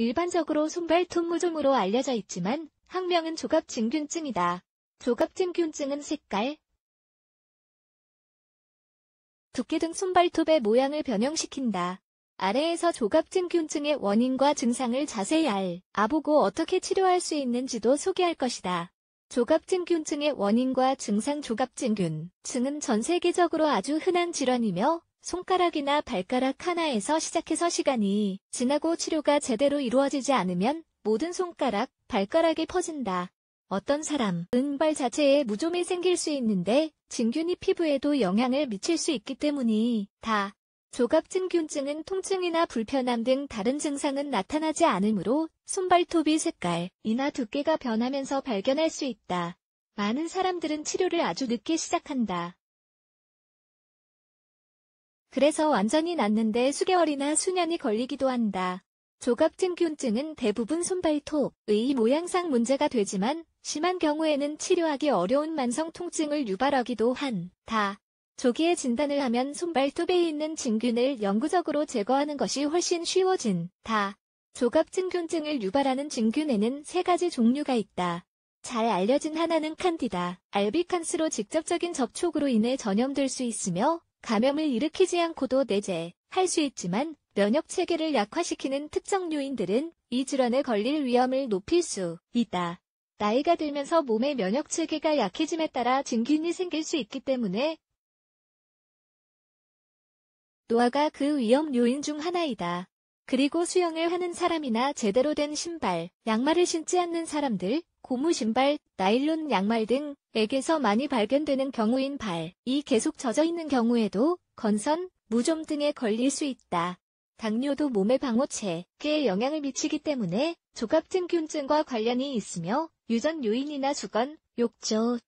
일반적으로 손발 톱무좀으로 알려져 있지만 학명은 조갑진균증이다. 조갑진균증은 색깔, 두께 등 손발톱의 모양을 변형시킨다. 아래에서 조갑진균증의 원인과 증상을 자세히 알, 아보고 어떻게 치료할 수 있는지도 소개할 것이다. 조갑진균증의 원인과 증상 조갑진균, 증은 전 세계적으로 아주 흔한 질환이며 손가락이나 발가락 하나에서 시작해서 시간이 지나고 치료가 제대로 이루어지지 않으면 모든 손가락, 발가락이 퍼진다. 어떤 사람, 은발 자체에 무좀이 생길 수 있는데 진균이 피부에도 영향을 미칠 수 있기 때문이 다. 조각증균증은 통증이나 불편함 등 다른 증상은 나타나지 않으므로 손발톱이 색깔이나 두께가 변하면서 발견할 수 있다. 많은 사람들은 치료를 아주 늦게 시작한다. 그래서 완전히 낫는데 수개월이나 수년이 걸리기도 한다. 조갑증균증은 대부분 손발톱의 모양상 문제가 되지만 심한 경우에는 치료하기 어려운 만성 통증을 유발하기도 한다. 조기에 진단을 하면 손발톱에 있는 진균을 영구적으로 제거하는 것이 훨씬 쉬워진다. 조갑증균증을 유발하는 진균에는세 가지 종류가 있다. 잘 알려진 하나는 칸디다, 알비칸스로 직접적인 접촉으로 인해 전염될 수 있으며 감염을 일으키지 않고도 내재할 수 있지만 면역 체계를 약화시키는 특정 요인들은 이 질환에 걸릴 위험을 높일 수 있다. 나이가 들면서 몸의 면역 체계가 약해짐에 따라 증균이 생길 수 있기 때문에 노화가 그 위험 요인 중 하나이다. 그리고 수영을 하는 사람이나 제대로 된 신발, 양말을 신지 않는 사람들, 고무 신발, 나일론 양말 등에게서 많이 발견되는 경우인 발이 계속 젖어 있는 경우에도 건선, 무좀 등에 걸릴 수 있다. 당뇨도 몸의 방호체에 영향을 미치기 때문에 조갑증균증과 관련이 있으며 유전 요인이나 수건 욕조,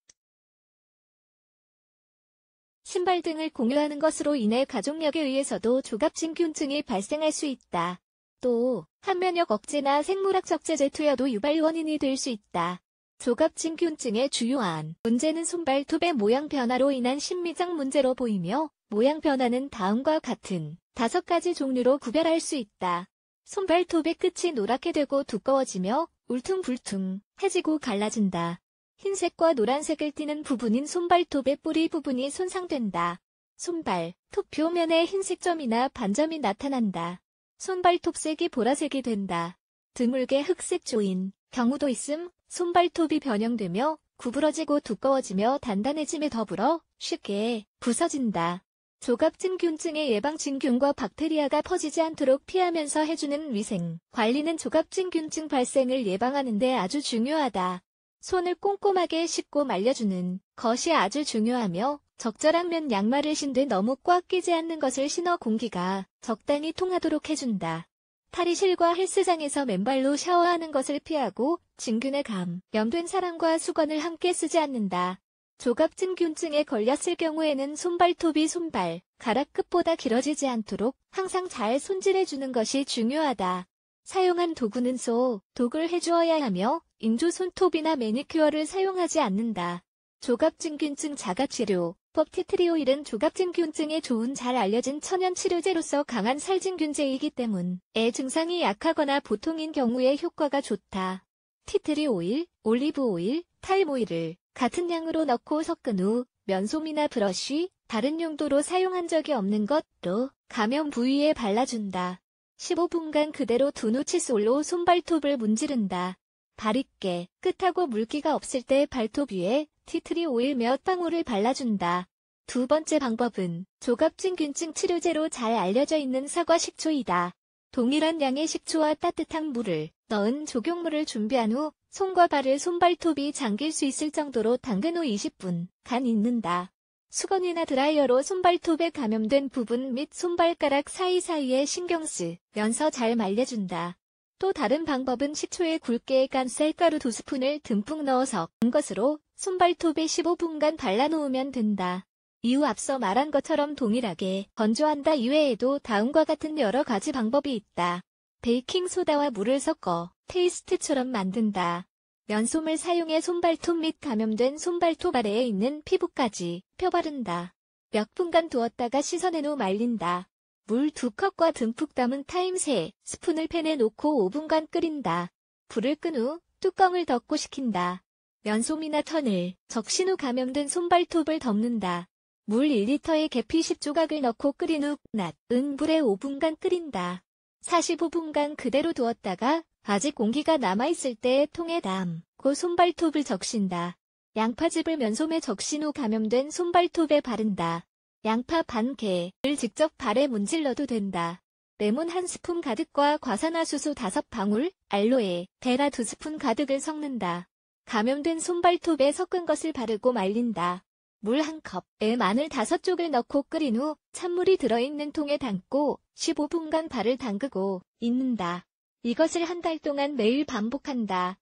신발 등을 공유하는 것으로 인해 가족력에 의해서도 조갑증균증이 발생할 수 있다. 또 항면역 억제나 생물학 적재 제투여도 유발 원인이 될 수 있다. 조갑진균증의 주요한 문제는 손발 톱의 모양 변화로 인한 심미장 문제로 보이며 모양 변화는 다음과 같은 다섯 가지 종류로 구별할 수 있다. 손발 톱의 끝이 노랗게 되고 두꺼워지며 울퉁불퉁해지고 갈라진다. 흰색과 노란색을 띠는 부분인 손발톱의 뿌리 부분이 손상된다. 손발, 톱 표면에 흰색점이나 반점이 나타난다. 손발톱색이 보라색이 된다. 드물게 흑색 조인 경우도 있음 손발톱이 변형되며 구부러지고 두꺼워지며 단단해짐에 더불어 쉽게 부서진다. 조갑진균증의 예방진균과 박테리아가 퍼지지 않도록 피하면서 해주는 위생 관리는 조갑진균증 발생을 예방하는데 아주 중요하다. 손을 꼼꼼하게 씻고 말려주는 것이 아주 중요하며 적절한면 양말을 신되 너무 꽉 끼지 않는 것을 신어 공기가 적당히 통하도록 해준다. 탈의실과 헬스장에서 맨발로 샤워하는 것을 피하고 진균의 감염된 사람과 수건을 함께 쓰지 않는다. 조갑진균증에 걸렸을 경우에는 손발톱이 손발, 가락끝보다 길어지지 않도록 항상 잘 손질해주는 것이 중요하다. 사용한 도구는 소, 독을 해주어야 하며 인조 손톱이나 매니큐어를 사용하지 않는다. 조갑진균증 자가치료, 법 티트리오일은 조각진균증에 좋은 잘 알려진 천연 치료제로서 강한 살진균제이기 때문에 증상이 약하거나 보통인 경우에 효과가 좋다. 티트리오일, 올리브오일, 탈모일을 같은 양으로 넣고 섞은 후면소미나 브러쉬, 다른 용도로 사용한 적이 없는 것도 감염 부위에 발라준다. 15분간 그대로 두후 칫솔로 손발톱을 문지른다. 바르게 끝하고 물기가 없을 때 발톱 위에 티트리 오일 몇 방울을 발라준다. 두 번째 방법은 조갑진균증 치료제로 잘 알려져 있는 사과 식초이다. 동일한 양의 식초와 따뜻한 물을 넣은 조경물을 준비한 후 손과 발을 손발톱이 잠길 수 있을 정도로 담근 후 20분 간있는다 수건이나 드라이어로 손발톱에 감염된 부분 및 손발가락 사이사이에 신경 쓰면서 잘 말려준다. 또 다른 방법은 식초에 굵게 간 쌀가루 2스푼을 듬뿍 넣어서 간 것으로 손발톱에 15분간 발라놓으면 된다. 이후 앞서 말한 것처럼 동일하게 건조한다 이외에도 다음과 같은 여러 가지 방법이 있다. 베이킹소다와 물을 섞어 테이스트처럼 만든다. 면솜을 사용해 손발톱 및 감염된 손발톱 아래에 있는 피부까지 펴바른다. 몇 분간 두었다가 씻어낸 후 말린다. 물 2컵과 듬뿍 담은 타임새 스푼을 팬에 놓고 5분간 끓인다. 불을 끈 후 뚜껑을 덮고 식힌다. 면솜이나 턴을 적신 후 감염된 손발톱을 덮는다. 물 1리터에 계피 10조각을 넣고 끓인 후낮은 불에 5분간 끓인다. 45분간 그대로 두었다가 아직 공기가 남아있을 때 통에 담고 손발톱을 적신다. 양파즙을 면솜에 적신 후 감염된 손발톱에 바른다. 양파 반 개를 직접 발에 문질러도 된다. 레몬 한 스푼 가득과 과산화수소 다섯 방울, 알로에, 베라 두 스푼 가득을 섞는다. 감염된 손발톱에 섞은 것을 바르고 말린다. 물 한 컵에 마늘 다섯 쪽을 넣고 끓인 후 찬물이 들어있는 통에 담고 15분간 발을 담그고 있는다. 이것을 한 달 동안 매일 반복한다.